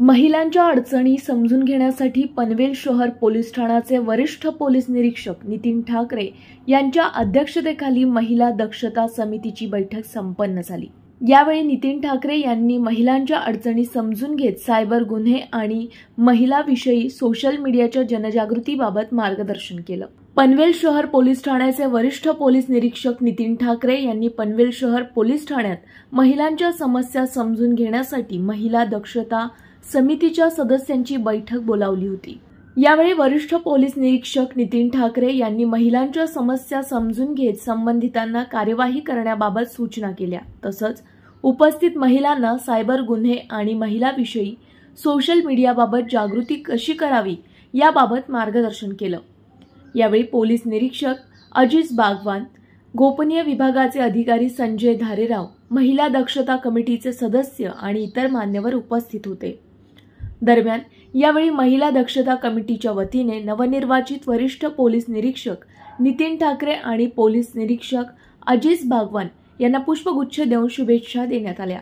महिलांच्या अडचणी समजून घेण्यासाठी पनवेल शहर पोलीस ठाण्याचे वरिष्ठ पोलीस निरीक्षक नितीन ठाकरे यांच्या अध्यक्षतेखाली महिला दक्षता समितीची बैठक संपन्न झाली यावेळी नितीन ठाकरे यांनी महिलांच्या अडचणी समजून घेत सायबर गुन्हे आणि महिलाविषयी सोशल मीडियाच्या जनजागृतीबाबत मार्गदर्शन केलं पनवेल शहर पोलीस ठाण्याचे वरिष्ठ पोलीस निरीक्षक नितीन ठाकरे यांनी पनवेल शहर पोलीस ठाण्यात महिलांच्या समस्या समजून घेण्यासाठी महिला दक्षता समितीच्या सदस्यांची बैठक बोलावली होती यावेळी वरिष्ठ पोलीस निरीक्षक नितीन ठाकरे यांनी महिलांच्या समस्या समजून घेत संबंधितांना कार्यवाही करण्याबाबत सूचना केल्या तसंच उपस्थित महिलांना सायबर गुन्हे आणि महिलाविषयी सोशल मीडियाबाबत जागृती कशी करावी याबाबत मार्गदर्शन केलं यावेळी पोलीस निरीक्षक अजित बागवान गोपनीय विभागाचे अधिकारी संजय धारेराव महिला दक्षता कमिटीचे सदस्य आणि इतर मान्यवर उपस्थित होते दरम्यान यावेळी महिला दक्षता कमिटीच्या वतीने नवनिर्वाचित वरिष्ठ पोलीस निरीक्षक नितीन ठाकरे आणि पोलीस निरीक्षक अजिज बागवान यांना पुष्पगुच्छ देऊन शुभेच्छा देण्यात आल्या